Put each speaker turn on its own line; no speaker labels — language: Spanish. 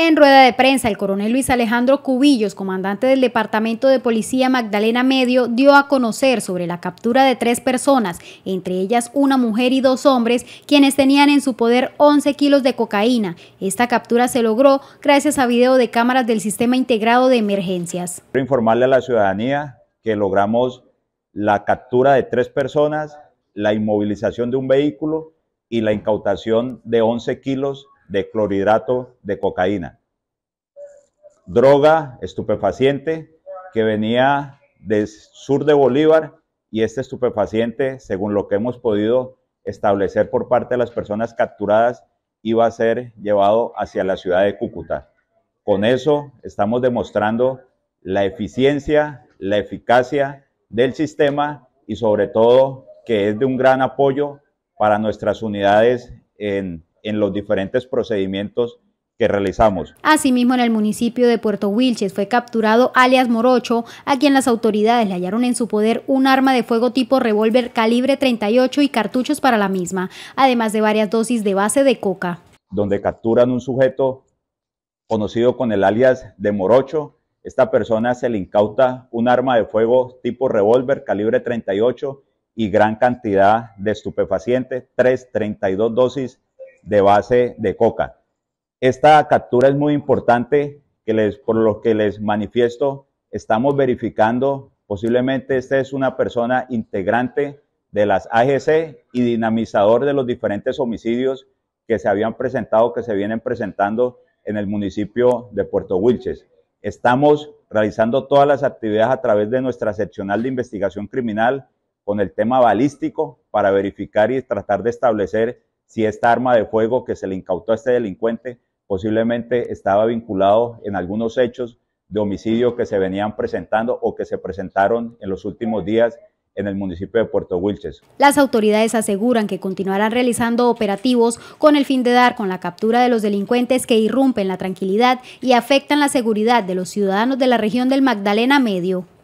En rueda de prensa, el coronel Luis Alejandro Cubillos, comandante del Departamento de Policía Magdalena Medio, dio a conocer sobre la captura de tres personas, entre ellas una mujer y dos hombres, quienes tenían en su poder 11 kilos de cocaína. Esta captura se logró gracias a video de cámaras del Sistema Integrado de Emergencias.
Quiero informarle a la ciudadanía que logramos la captura de tres personas, la inmovilización de un vehículo y la incautación de 11 kilos de clorhidrato de cocaína. Droga estupefaciente que venía del sur de Bolívar y este estupefaciente, según lo que hemos podido establecer por parte de las personas capturadas, iba a ser llevado hacia la ciudad de Cúcuta. Con eso estamos demostrando la eficiencia, la eficacia del sistema y sobre todo que es de un gran apoyo para nuestras unidades en en los diferentes procedimientos que realizamos.
Asimismo, en el municipio de Puerto Wilches fue capturado alias Morocho, a quien las autoridades le hallaron en su poder un arma de fuego tipo revólver calibre 38 y cartuchos para la misma, además de varias dosis de base de coca.
Donde capturan un sujeto conocido con el alias de Morocho. Esta persona se le incauta un arma de fuego tipo revólver calibre 38 y gran cantidad de estupefaciente, 332 32 dosis de base de coca. Esta captura es muy importante, que les, por lo que les manifiesto, estamos verificando, posiblemente esta es una persona integrante de las AGC y dinamizador de los diferentes homicidios que se habían presentado, que se vienen presentando en el municipio de Puerto Wilches. Estamos realizando todas las actividades a través de nuestra seccional de investigación criminal con el tema balístico para verificar y tratar de establecer si esta arma de fuego que se le incautó a este delincuente posiblemente estaba vinculado en algunos hechos de homicidio que se venían presentando o que se presentaron en los últimos días en el municipio de Puerto Wilches.
Las autoridades aseguran que continuarán realizando operativos con el fin de dar con la captura de los delincuentes que irrumpen la tranquilidad y afectan la seguridad de los ciudadanos de la región del Magdalena Medio.